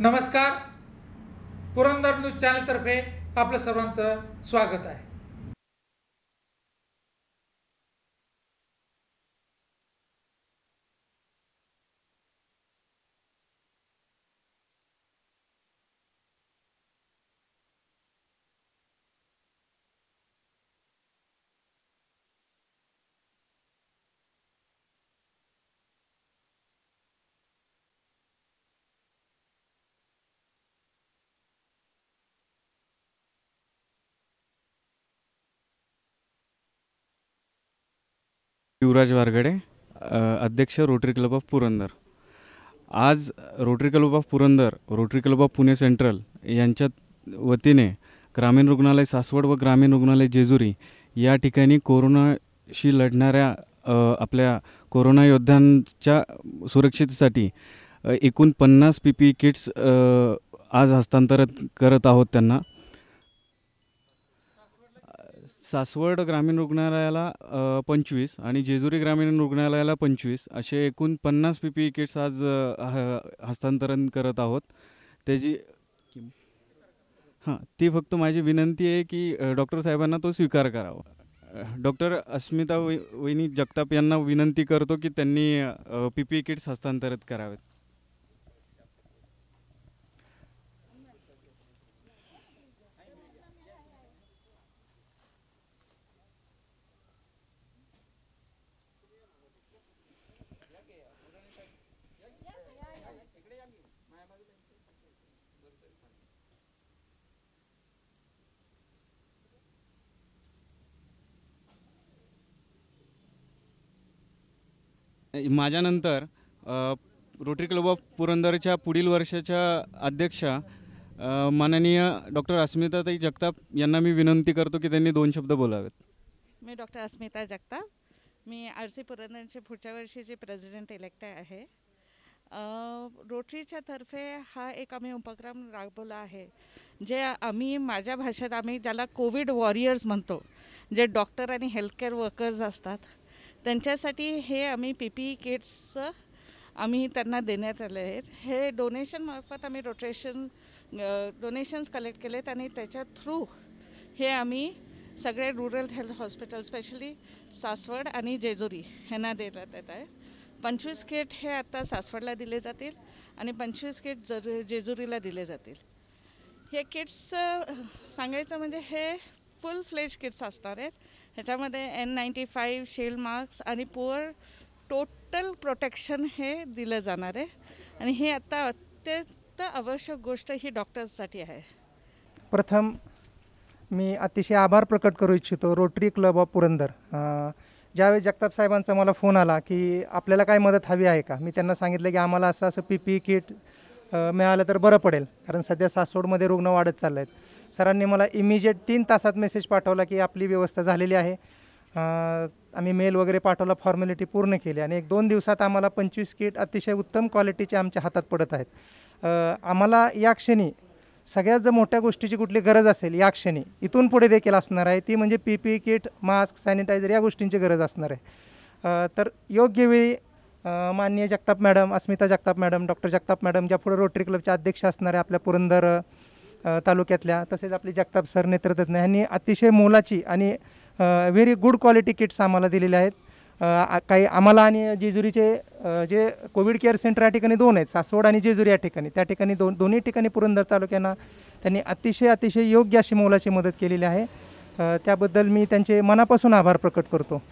नमस्कार पुरंदर न्यूज चॅनलतर्फे आपलं सर्वांचं स्वागत आहे युवराज वारगडे अध्यक्ष रोटरी क्लब ऑफ पुरंदर आज Rotary club of Purandar Rotary club of Pune central यांच्या वतीने ग्रामीण रुग्णालय सासवड व ग्रामीण रुग्णालय जेजुरी या ठिकाणी कोरोनाशी लढणाऱ्या आपल्या कोरोना योद्ध्यांच्या सुरक्षेसाठी एकूण पन्नास पी पी किट्स आज हस्तांतरित करत आहोत त्यांना सासवड ग्रामीण रुग्णालयाला पंचवीस आणि जेजुरी ग्रामीण रुग्णालयाला पंचवीस असे एकूण पन्नास पी पी किट्स आज ह- हस्तांतरण करत आहोत त्याची हां ती फक्त माझी विनंती आहे की डॉक्टर साहेबांना तो स्वीकार करावा डॉक्टर अस्मिता वै- जगताप यांना विनंती करतो की त्यांनी पी पी किट्स हस्तांतरित करावेत माझ्यानंतर रोटरी क्लब ऑफ पुरंदरच्या पुढील वर्षाच्या अध्यक्षा माननीय डॉक्टर अस्मिताताई जगताप यांना मी विनंती करतो की त्यांनी दोन शब्द बोलावेत मी डॉक्टर अस्मिता जगताप मी आर सी पुरंदरचे पुढच्या वर्षीचे प्रेझिडेंट इलेक्ट आहे रोटरीच्या तर्फे हा एक आम्ही उपक्रम राबवला आहे जे आम्ही माझ्या भाषेत आम्ही ज्याला कोविड वॉरियर्स म्हणतो जे डॉक्टर आणि हेल्थकेअर वर्कर्स असतात त्यांच्यासाठी हे आम्ही पी पी किट्स आम्ही त्यांना देण्यात आले आहेत हे डोनेशनमार्फत आम्ही रोटेशन डोनेशन्स कलेक्ट केले आहेत आणि त्याच्या थ्रू हे आम्ही सगळे rural health hospital specially Saswad आणि जेजुरी ह्यांना देण्यात येत आहे पंचवीस किट हे आता सासवडला दिले जातील आणि पंचवीस किट जर जेजुरीला दिले जातील हे किट्स सांगायचं म्हणजे हे फुल फ्लेज किट्स असणार आहेत ह्याच्यामध्ये N ninety five shell masks आणि पुअर टोटल प्रोटेक्शन हे दिलं जाणार आहे आणि हे आता अत्यंत आवश्यक गोष्ट ही डॉक्टर्ससाठी आहे प्रथम मी अतिशय आभार प्रकट करू इच्छितो रोटरी क्लब ऑफ पुरंदर ज्यावेळेस जगताप साहेबांचा मला फोन आला की आपल्याला काय मदत हवी आहे का मी त्यांना सांगितलं की आम्हाला असं असं पी पी किट मिळालं तर बरं पडेल कारण सध्या सासवडमध्ये रुग्ण वाढत चालले आहेत सरांनी मला इमिजिएट तीन तासात मेसेज पाठवला की आपली व्यवस्था झालेली आहे आम्ही मेल वगैरे पाठवला फॉर्मॅलिटी पूर्ण केली आणि एक दोन दिवसात आम्हाला पंचवीस किट अतिशय उत्तम क्वालिटीचे आमच्या हातात पडत आहेत आम्हाला या क्षणी सगळ्यात जर मोठ्या गोष्टीची कुठली गरज असेल या क्षणी इथून पुढे देखील असणार आहे ती म्हणजे P P kit mask sanitiser या गोष्टींची गरज असणार आहे तर योग्य वेळी माननीय Jagtap madam Asmita Jagtap madam doctor Jagtap madam ज्या पुढे रोटरी क्लबच्या अध्यक्ष असणाऱ्या आपल्या पुरंदर तालुक्यातल्या तसेच आपले जगताप सर नेत्रतज्ञ यांनी अतिशय मोलाची आणि व्हेरी गुड क्वालिटी किट्स आम्हाला दिलेल्या आहेत काही आम्हाला आणि जेजुरीचे जे कोविड केअर सेंटर या ठिकाणी दोन आहेत सासवड आणि जेजुरी या ठिकाणी त्या ठिकाणी दोन दोन्ही ठिकाणी पुरंदर तालुक्यांना त्यांनी अतिशय अतिशय योग्य अशी मोलाची मदत केलेली आहे त्याबद्दल मी त्यांचे मनापासून आभार प्रकट करतो